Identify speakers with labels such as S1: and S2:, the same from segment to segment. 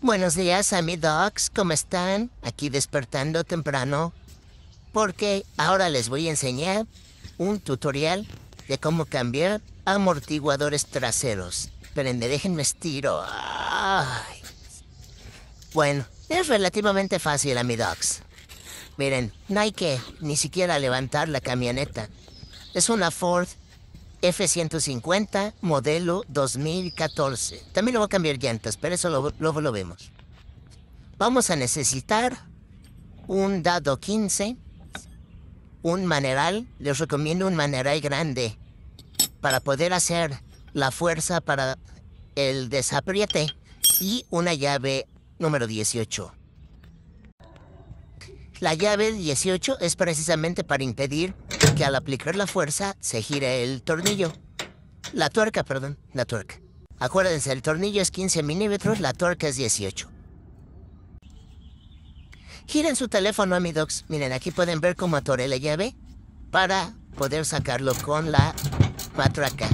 S1: Buenos días, Dogs. ¿Cómo están? Aquí despertando temprano. Porque ahora les voy a enseñar un tutorial de cómo cambiar amortiguadores traseros. Prende, déjenme estiro. Bueno, es relativamente fácil, Dogs. Miren, no hay que ni siquiera levantar la camioneta. Es una Ford F-150 modelo 2014. También le voy a cambiar llantas, pero eso luego lo, vemos. Vamos a necesitar un dado 15, un maneral. Les recomiendo un maneral grande para poder hacer la fuerza para el desapriete y una llave número 18. La llave 18 es precisamente para impedir que al aplicar la fuerza se gire el tornillo. La tuerca, perdón, la tuerca. Acuérdense, el tornillo es 15 milímetros, la tuerca es 18. Giren su teléfono, amidox. Miren, aquí pueden ver cómo atoré la llave para poder sacarlo con la matraca.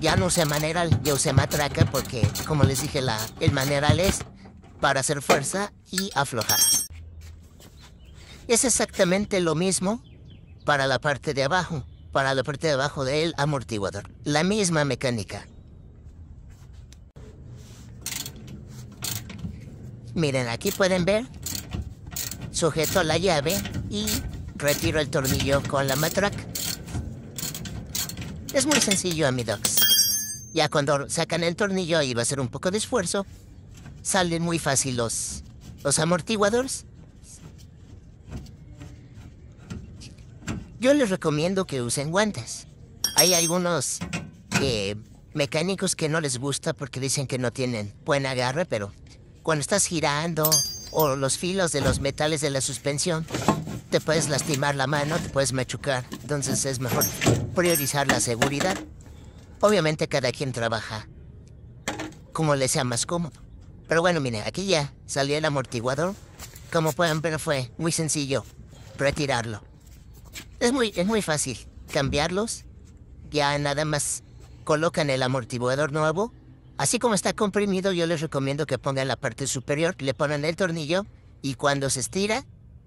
S1: Ya no usé maneral, yo usé matraca porque, como les dije, la, el maneral es para hacer fuerza y aflojar. Es exactamente lo mismo para la parte de abajo, para la parte de abajo del amortiguador. La misma mecánica. Miren, aquí pueden ver, sujeto la llave y retiro el tornillo con la matraca. Es muy sencillo, amidox. Ya cuando sacan el tornillo y va a ser un poco de esfuerzo, salen muy fácil los, los amortiguadores. yo les recomiendo que usen guantes. Hay algunos eh, mecánicos que no les gusta porque dicen que no tienen buen agarre, pero cuando estás girando o los filos de los metales de la suspensión, te puedes lastimar la mano, te puedes machucar. Entonces es mejor priorizar la seguridad. Obviamente cada quien trabaja como le sea más cómodo. Pero bueno, miren, aquí ya salió el amortiguador. Como pueden ver fue muy sencillo retirarlo. Es muy, fácil cambiarlos. Ya nada más colocan el amortiguador nuevo. Así como está comprimido, yo les recomiendo que pongan la parte superior, le ponen el tornillo y cuando se estira,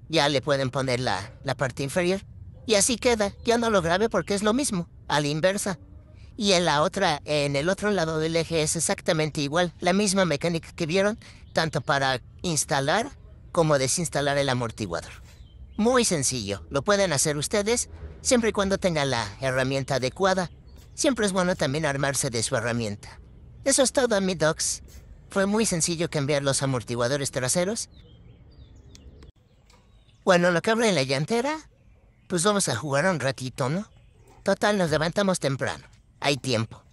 S1: ya le pueden poner la, parte inferior. Y así queda. Ya no lo grave porque es lo mismo, a la inversa. Y en la otra, en el otro lado del eje es exactamente igual, la misma mecánica que vieron, tanto para instalar como desinstalar el amortiguador. Muy sencillo, lo pueden hacer ustedes siempre y cuando tengan la herramienta adecuada. Siempre es bueno también armarse de su herramienta. Eso es todo, mi docs. Fue muy sencillo cambiar los amortiguadores traseros. Bueno, lo que habla en la llantera, pues vamos a jugar un ratito, ¿no? Total, nos levantamos temprano. Hay tiempo.